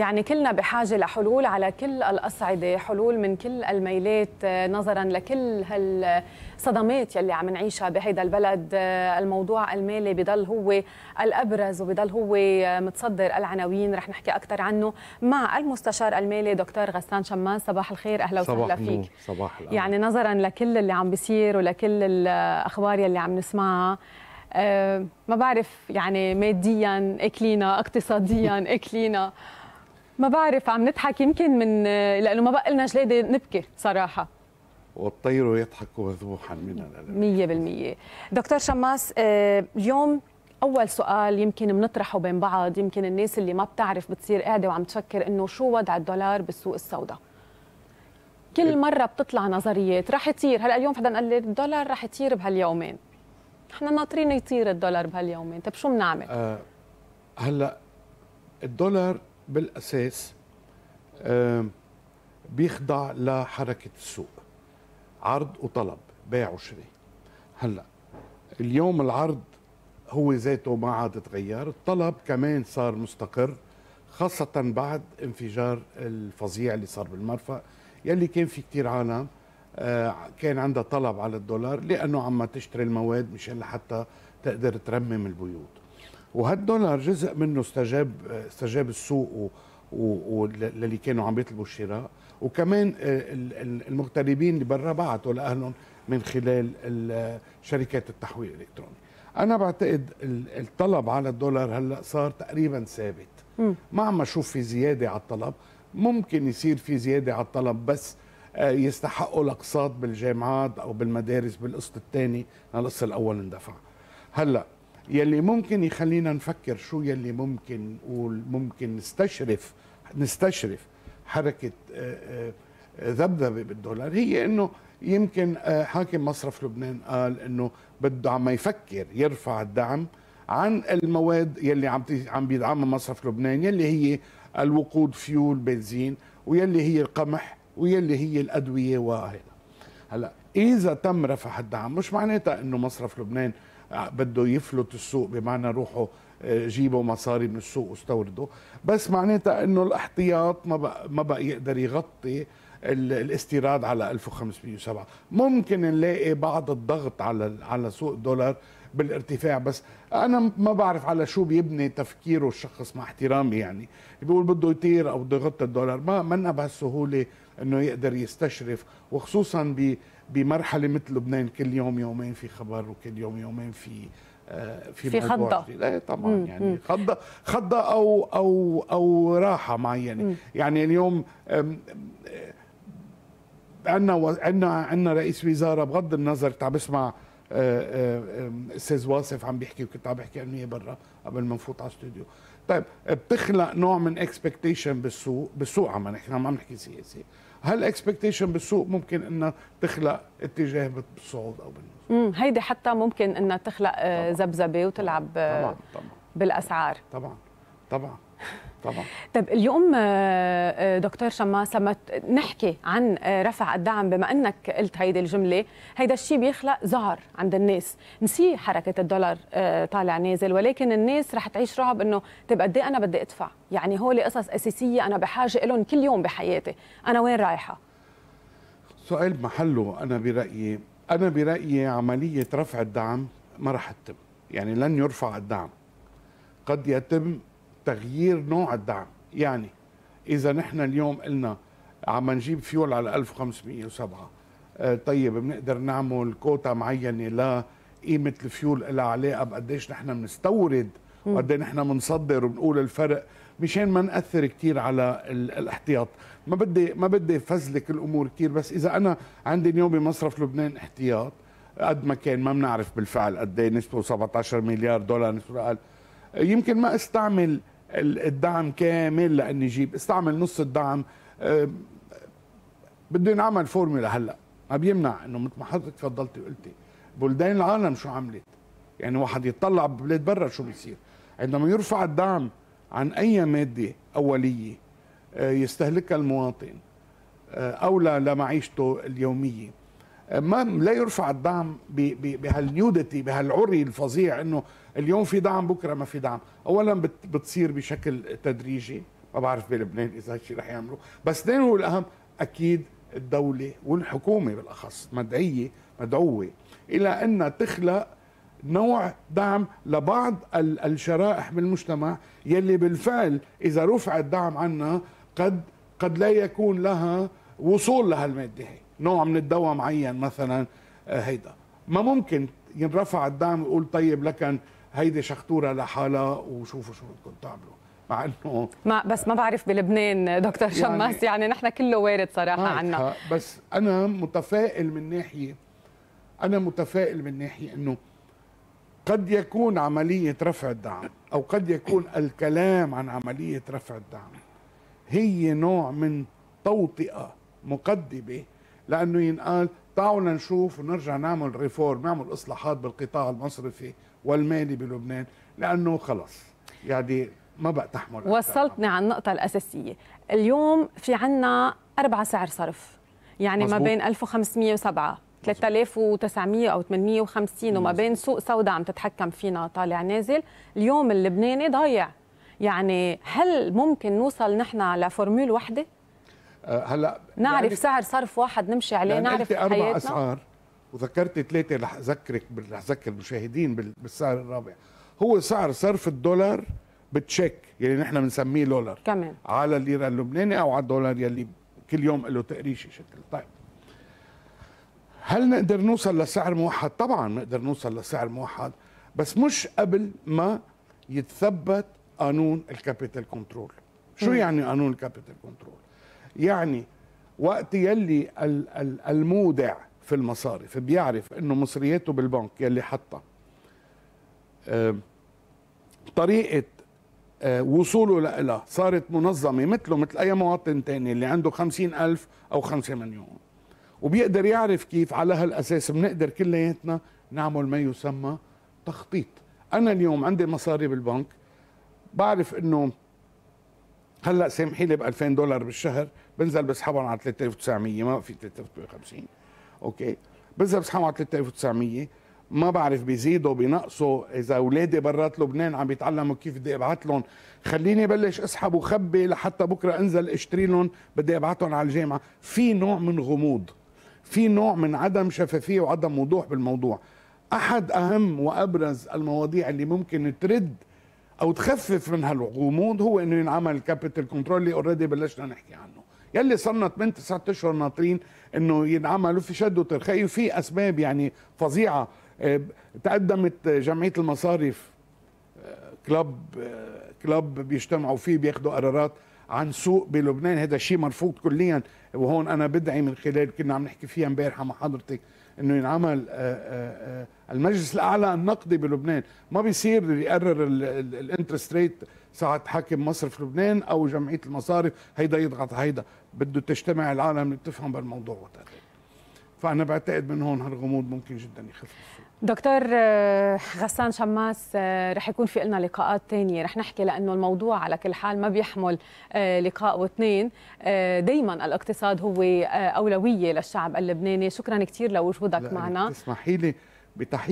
يعني كلنا بحاجة لحلول على كل الأصعدة حلول من كل الميلات آه، نظرا لكل هالصدمات يلي عم نعيشها بهيدا البلد آه، الموضوع المالي بضل هو الأبرز وبضل هو آه، متصدر العناوين رح نحكي أكثر عنه مع المستشار المالي دكتور غسان شمان صباح الخير أهلا وسهلا فيك صباح الأمر. يعني نظرا لكل اللي عم بيصير ولكل الأخبار يلي عم نسمعها أه ما بعرف يعني ماديا اكلينا اقتصاديا اكلينا ما بعرف عم نضحك يمكن من لانه ما بقى لنا جلاده نبكي صراحه والطير يضحك مذبوحا من الالم 100% دكتور شماس آه، اليوم اول سؤال يمكن بنطرحه بين بعض يمكن الناس اللي ما بتعرف بتصير قاعده وعم تفكر انه شو وضع الدولار بالسوق السوداء كل إيه. مره بتطلع نظريات رح يطير هلا اليوم حدا قال لي الدولار رح يطير بهاليومين احنا ناطرين يطير الدولار بهاليومين طب شو بنعمل أه هلا الدولار بالاساس بيخضع لحركه السوق عرض وطلب بيع وشراء هلا اليوم العرض هو ذاته ما عاد تغير الطلب كمان صار مستقر خاصة بعد انفجار الفظيع اللي صار بالمرفأ يلي كان في كتير عالم آه، كان عندها طلب على الدولار لأنه عم تشتري المواد مشان لحتى تقدر ترمم البيوت وهالدولار جزء منه استجاب استجاب السوق واللي كانوا عم يطلبوا الشراء وكمان المغتربين اللي برا بعتوا لاهلهم من خلال شركات التحويل الالكتروني انا بعتقد الطلب على الدولار هلا صار تقريبا ثابت ما عم اشوف في زياده على الطلب ممكن يصير في زياده على الطلب بس آه، يستحقوا الاقساط بالجامعات او بالمدارس بالقسط الثاني القسط الاول اندفع هلا يلي ممكن يخلينا نفكر شو يلي ممكن نقول ممكن نستشرف نستشرف حركه آه، آه، ذبذبه بالدولار هي انه يمكن آه، حاكم مصرف لبنان قال انه بده عم يفكر يرفع الدعم عن المواد يلي عم عم بيدعمها مصرف لبنان يلي هي الوقود فيول بنزين ويلي هي القمح ويلي هي الادويه وهنا هلا اذا تم رفع الدعم مش معناتها انه مصرف لبنان آه، بده يفلت السوق بمعنى روحه آه، جيبوا مصاري من السوق واستوردوا بس معناتها انه الاحتياط ما بقى, ما بقى يقدر يغطي الاستيراد على 1507 ممكن نلاقي بعض الضغط على على سوق الدولار بالارتفاع بس انا ما بعرف على شو بيبني تفكيره الشخص مع احترامي يعني بيقول بده يطير او بده يغطي الدولار ما منا بهالسهوله انه يقدر يستشرف وخصوصا بمرحله مثل لبنان كل يوم يومين في خبر وكل يوم يومين في آه، في, في خضه لا إيه، طبعا مم. يعني خضه خضه او او او راحه معينه يعني اليوم عندنا عندنا عندنا رئيس وزاره بغض النظر تعب اسمع آه، آه، استاذ واصف عم بيحكي وكنت عم بحكي هي برا قبل ما نفوت على الاستوديو طيب آه، بتخلق نوع من اكسبكتيشن بالسوق بالسوق عم نحكي ما عم نحكي سياسي هل اكسبكتيشن بالسوق ممكن انها تخلق اتجاه بالصعود او بالنزول هيدي حتى ممكن انها تخلق طبعًا. زبزبه وتلعب طبعا. طبعا. بالاسعار طبعا طبعا طبعا طب اليوم آه، آه، دكتور شماس لما نحكي عن آه، رفع الدعم بما انك قلت هيدي الجمله هيدا الشيء بيخلق زعر عند الناس نسي حركه الدولار طالع نازل ولكن الناس رح تعيش رعب انه طيب قد إيه انا بدي ادفع يعني هو قصص اساسيه انا بحاجه لهم كل يوم بحياتي انا وين رايحه سؤال محله انا برايي انا برايي عمليه رفع الدعم ما رح تتم يعني لن يرفع الدعم قد يتم تغيير نوع الدعم يعني اذا نحن اليوم قلنا عم نجيب فيول على 1507 آه، طيب بنقدر نعمل كوتا معينه لقيمه الفيول لها علاقه بقديش نحن بنستورد وقد إيه نحن بنصدر وبنقول الفرق مشان ما ناثر كثير على الاحتياط ما بدي ما بدي فزلك الامور كثير بس اذا انا عندي اليوم بمصرف لبنان احتياط قد ما كان ما بنعرف بالفعل قد ايه نسبه 17 مليار دولار نسبه اقل يمكن ما استعمل الدعم كامل لان يجيب استعمل نص الدعم بده ينعمل فورمولا هلا ما بيمنع انه مثل ما حضرتك تفضلتي وقلتي بلدان العالم شو عملت يعني واحد يطلع ببلاد برا شو بيصير عندما يرفع الدعم عن اي ماده اوليه أه، يستهلكها المواطن أه، اولى لمعيشته اليوميه ما لا يرفع الدعم بهالنيودتي بهالعري الفظيع انه اليوم في دعم بكره ما في دعم اولا بتصير بشكل تدريجي ما بعرف بلبنان اذا هالشيء رح يعملوا بس اثنين والاهم اكيد الدوله والحكومه بالاخص مدعيه مدعوه الى ان تخلق نوع دعم لبعض الشرائح بالمجتمع يلي بالفعل اذا رفع الدعم عنا قد قد لا يكون لها وصول لهالماده هي نوع من الدواء معين مثلا آه، هيدا ما ممكن ينرفع الدعم يقول طيب لكن هيدي شختوره لحالها وشوفوا شو بدكم تعملوا مع انه ما بس ما بعرف بلبنان دكتور يعني شماس يعني نحن كله وارد صراحه عنا بس انا متفائل من ناحيه انا متفائل من ناحيه انه قد يكون عمليه رفع الدعم او قد يكون الكلام عن عمليه رفع الدعم هي نوع من توطئه مقدمه لانه ينقال تعالوا نشوف ونرجع نعمل ريفورم نعمل اصلاحات بالقطاع المصرفي والمالي بلبنان لانه خلص يعني ما بقى تحمل وصلتني على النقطة الأساسية اليوم في عنا أربعة سعر صرف يعني مزبوط. ما بين 1507 3900 او 850 وما بين سوق سوداء عم تتحكم فينا طالع نازل اليوم اللبناني ضايع يعني هل ممكن نوصل نحن لفورمول وحده آه، هلا نعرف يعني سعر صرف واحد نمشي عليه نعرف أربع حياتنا. اسعار وذكرت ثلاثه رح اذكرك رح اذكر المشاهدين بالسعر الرابع هو سعر صرف الدولار بالتشيك يلي يعني نحن بنسميه دولار كمان على الليره اللبناني او على الدولار يلي كل يوم له تقريشه شكل طيب هل نقدر نوصل لسعر موحد طبعا نقدر نوصل لسعر موحد بس مش قبل ما يتثبت قانون الكابيتال كنترول شو يعني قانون الكابيتال كنترول يعني وقت يلي المودع في المصارف بيعرف انه مصرياته بالبنك يلي حطها طريقه آه، وصوله لها صارت منظمة مثله مثل أي مواطن تاني اللي عنده خمسين ألف أو خمسة مليون وبيقدر يعرف كيف على هالأساس بنقدر كلياتنا نعمل ما يسمى تخطيط أنا اليوم عندي مصاري بالبنك بعرف أنه هلا سامحي لي ب 2000 دولار بالشهر بنزل بسحبهم على 3900 ما في 3950 اوكي بنزل بسحبهم على 3900 ما بعرف بيزيدوا بينقصوا اذا اولادي برات لبنان عم بيتعلموا كيف بدي ابعث لهم خليني بلش اسحب وخبي لحتى بكره انزل اشتري لهم بدي ابعثهم على الجامعه في نوع من غموض في نوع من عدم شفافيه وعدم وضوح بالموضوع احد اهم وابرز المواضيع اللي ممكن ترد او تخفف من هالغموض هو انه ينعمل كابيتال كنترول اللي اوريدي بلشنا نحكي عنه يلي صرنا 8 9 اشهر ناطرين انه ينعمل في شد وترخي وفي اسباب يعني فظيعه آه، تقدمت جمعيه المصارف آه، كلاب آه، كلاب بيجتمعوا فيه بياخذوا قرارات عن سوق بلبنان هذا شيء مرفوض كليا وهون انا بدعي من خلال كنا عم نحكي فيها امبارحه مع حضرتك انه ينعمل آه، آه، آه، المجلس الاعلى النقدي بلبنان ما بيصير يقرر الانترست ريت ساعة حاكم مصرف لبنان او جمعيه المصارف هيدا يضغط هيدا بده تجتمع العالم لتفهم بالموضوع وتقرر فانا بعتقد من هون هالغموض ممكن جدا يخف دكتور آه، غسان شماس آه، رح يكون في لنا لقاءات تانية رح نحكي لأنه الموضوع على كل حال ما بيحمل آه، لقاء واثنين دايما الاقتصاد هو أولوية للشعب اللبناني شكرا كثير لوجودك معنا تسمحي لي بتحية